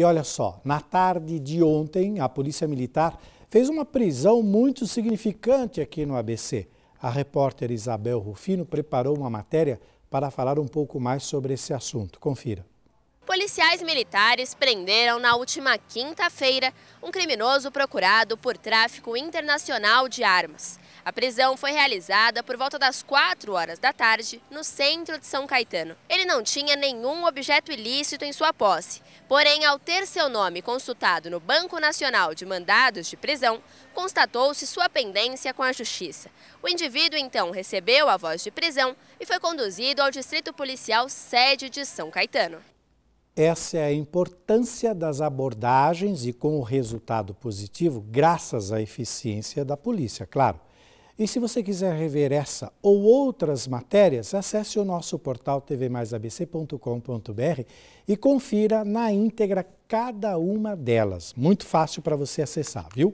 E olha só, na tarde de ontem, a Polícia Militar fez uma prisão muito significante aqui no ABC. A repórter Isabel Rufino preparou uma matéria para falar um pouco mais sobre esse assunto. Confira. Policiais militares prenderam na última quinta-feira um criminoso procurado por tráfico internacional de armas. A prisão foi realizada por volta das 4 horas da tarde no centro de São Caetano. Ele não tinha nenhum objeto ilícito em sua posse, porém, ao ter seu nome consultado no Banco Nacional de Mandados de Prisão, constatou-se sua pendência com a Justiça. O indivíduo então recebeu a voz de prisão e foi conduzido ao Distrito Policial Sede de São Caetano. Essa é a importância das abordagens e com o resultado positivo, graças à eficiência da polícia, claro. E se você quiser rever essa ou outras matérias, acesse o nosso portal tvmaisabc.com.br e confira na íntegra cada uma delas. Muito fácil para você acessar, viu?